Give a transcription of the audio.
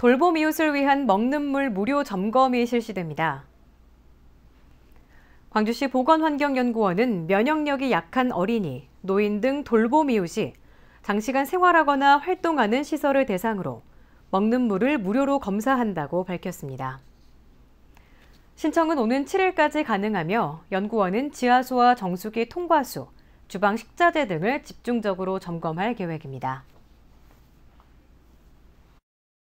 돌봄 이웃을 위한 먹는 물 무료 점검이 실시됩니다. 광주시 보건환경연구원은 면역력이 약한 어린이, 노인 등 돌봄 이웃이 장시간 생활하거나 활동하는 시설을 대상으로 먹는 물을 무료로 검사한다고 밝혔습니다. 신청은 오는 7일까지 가능하며 연구원은 지하수와 정수기 통과수, 주방 식자재 등을 집중적으로 점검할 계획입니다.